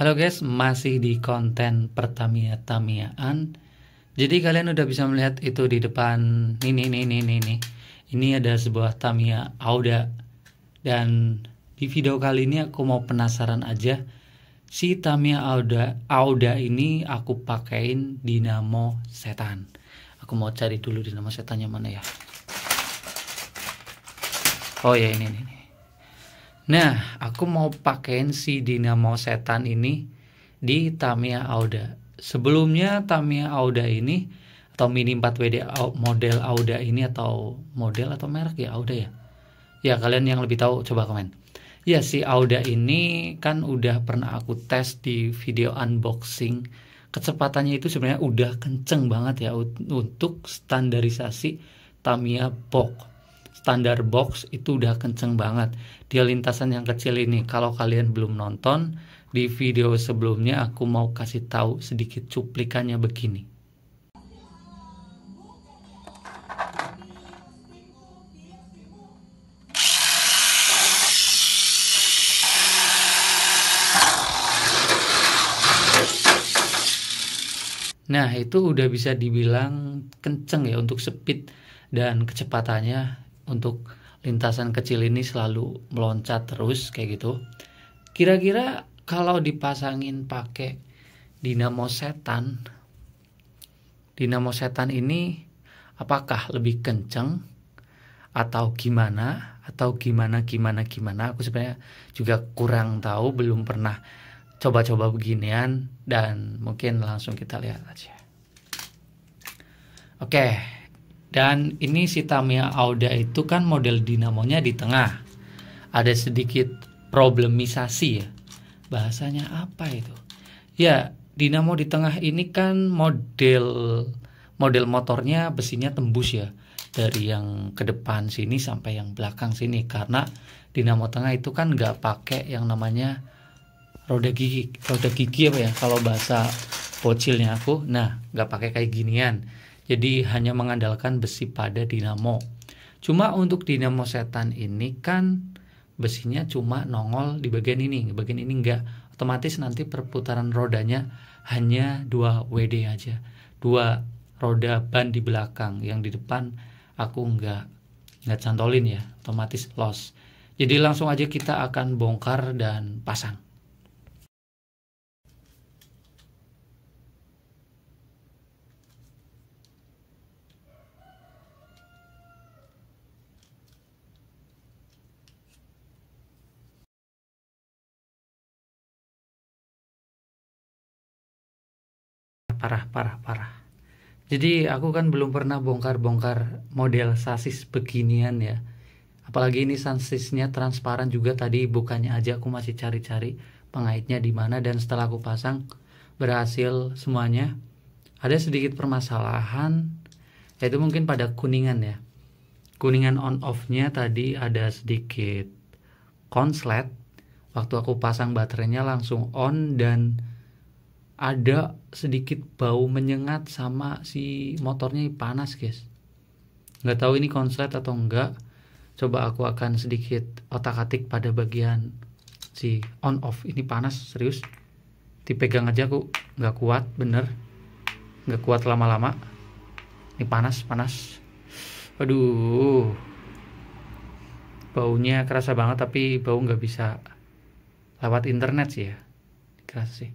Halo guys, masih di konten Pertamia Tamiaan. Jadi kalian udah bisa melihat itu di depan ini ini ini ini ini. Ini ada sebuah tamia Auda. Dan di video kali ini aku mau penasaran aja si tamia Auda Auda ini aku pakein dinamo setan. Aku mau cari dulu dinamo setannya mana ya. Oh ya ini. ini. Nah, aku mau pakein si dinamo setan ini di Tamiya Auda. Sebelumnya Tamiya Auda ini atau Mini 4WD model Auda ini atau model atau merek ya Auda ya. Ya kalian yang lebih tahu coba komen. Ya si Auda ini kan udah pernah aku tes di video unboxing. Kecepatannya itu sebenarnya udah kenceng banget ya untuk standarisasi Tamiya pok standar box itu udah kenceng banget di lintasan yang kecil ini kalau kalian belum nonton di video sebelumnya aku mau kasih tahu sedikit cuplikannya begini Nah, itu udah bisa dibilang kenceng ya untuk speed dan kecepatannya untuk lintasan kecil ini selalu meloncat terus kayak gitu. Kira-kira kalau dipasangin pakai dinamo setan, dinamo setan ini apakah lebih kenceng atau gimana atau gimana gimana gimana aku sebenarnya juga kurang tahu belum pernah coba-coba beginian dan mungkin langsung kita lihat aja. Oke. Okay. Dan ini si Tamiya Auda itu kan model dinamonya di tengah. Ada sedikit problemisasi ya. Bahasanya apa itu? Ya, dinamo di tengah ini kan model model motornya besinya tembus ya dari yang ke depan sini sampai yang belakang sini karena dinamo tengah itu kan nggak pakai yang namanya roda gigi roda gigi apa ya kalau bahasa bocilnya aku nah nggak pakai kayak ginian jadi hanya mengandalkan besi pada dinamo. Cuma untuk dinamo setan ini kan besinya cuma nongol di bagian ini, bagian ini enggak. Otomatis nanti perputaran rodanya hanya dua WD aja. Dua roda ban di belakang, yang di depan aku enggak enggak cantolin ya, otomatis loss. Jadi langsung aja kita akan bongkar dan pasang. parah parah parah jadi aku kan belum pernah bongkar-bongkar model sasis beginian ya apalagi ini sasisnya transparan juga tadi bukannya aja aku masih cari-cari pengaitnya di mana dan setelah aku pasang berhasil semuanya ada sedikit permasalahan yaitu mungkin pada kuningan ya kuningan on off-nya tadi ada sedikit konslet waktu aku pasang baterainya langsung on dan ada sedikit bau menyengat sama si motornya panas guys nggak tahu ini konslet atau enggak coba aku akan sedikit otak atik pada bagian si on off ini panas serius dipegang aja aku nggak kuat bener nggak kuat lama-lama ini panas panas aduh baunya kerasa banget tapi bau nggak bisa lewat internet sih ya kerasa sih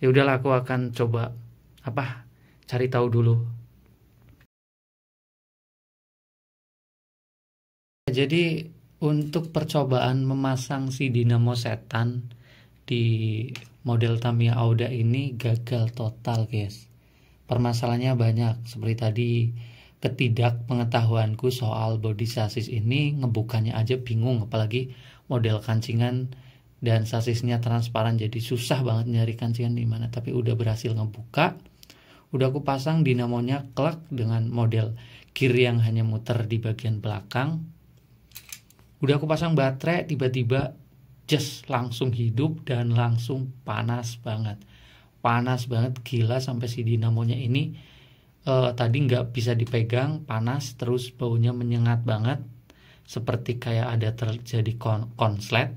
ya udahlah aku akan coba apa cari tahu dulu jadi untuk percobaan memasang si dinamo setan di model Tamiya Auda ini gagal total guys permasalahannya banyak seperti tadi ketidak pengetahuanku soal body sasis ini ngebukanya aja bingung apalagi model kancingan dan sasisnya transparan jadi susah banget nyari kancingan di mana tapi udah berhasil ngebuka udah aku pasang dinamonya klak dengan model kiri yang hanya muter di bagian belakang udah aku pasang baterai tiba-tiba just langsung hidup dan langsung panas banget panas banget gila sampai si dinamonya ini uh, tadi nggak bisa dipegang panas terus baunya menyengat banget seperti kayak ada terjadi kon konslet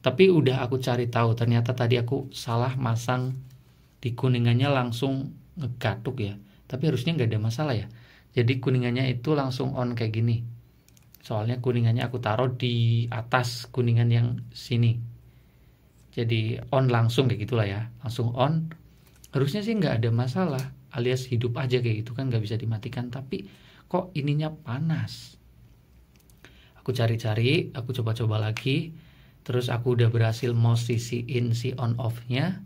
tapi udah aku cari tahu ternyata tadi aku salah masang di kuningannya langsung ngegatuk ya tapi harusnya nggak ada masalah ya jadi kuningannya itu langsung on kayak gini soalnya kuningannya aku taruh di atas kuningan yang sini jadi on langsung kayak gitulah ya langsung on harusnya sih nggak ada masalah alias hidup aja kayak gitu kan nggak bisa dimatikan tapi kok ininya panas aku cari-cari aku coba-coba lagi terus aku udah berhasil mau in si on off-nya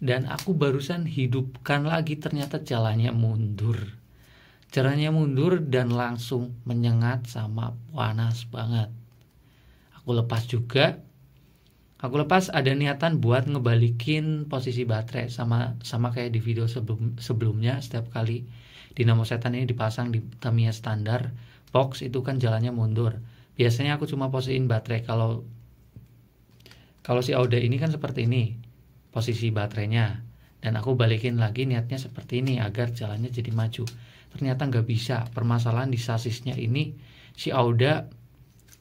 dan aku barusan hidupkan lagi ternyata jalannya mundur jalannya mundur dan langsung menyengat sama panas banget aku lepas juga aku lepas ada niatan buat ngebalikin posisi baterai sama sama kayak di video sebelum sebelumnya setiap kali dinamo setan ini dipasang di Tamiya standar box itu kan jalannya mundur biasanya aku cuma posisiin baterai kalau kalau si Aude ini kan seperti ini posisi baterainya dan aku balikin lagi niatnya seperti ini agar jalannya jadi maju ternyata nggak bisa permasalahan di sasisnya ini si Auda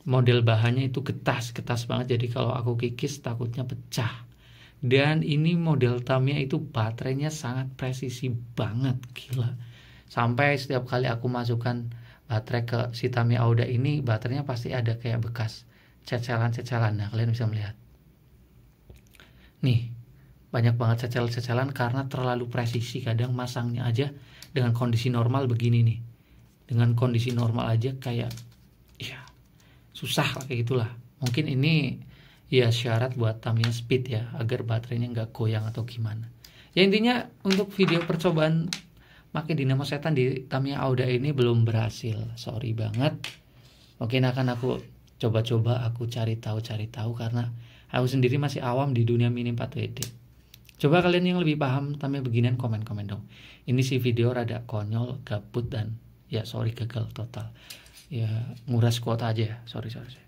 model bahannya itu getas getas banget jadi kalau aku kikis takutnya pecah dan ini model Tamiya itu baterainya sangat presisi banget gila sampai setiap kali aku masukkan baterai ke si Tamiya Auda ini baterainya pasti ada kayak bekas cecelan-cecelan nah kalian bisa melihat nih banyak banget cecel-cecelan karena terlalu presisi kadang masangnya aja dengan kondisi normal begini nih dengan kondisi normal aja kayak ya susah lah kayak gitulah mungkin ini ya syarat buat Tamiya Speed ya agar baterainya nggak goyang atau gimana ya intinya untuk video percobaan pakai dinamo setan di Tamiya Auda ini belum berhasil sorry banget mungkin akan aku coba-coba aku cari tahu cari tahu karena Aku sendiri masih awam di dunia mini 4WD. Coba kalian yang lebih paham tampil beginian komen-komen dong. Ini sih video rada konyol, gabut dan ya sorry gagal total. Ya nguras kuota aja ya. Sorry sorry. sorry.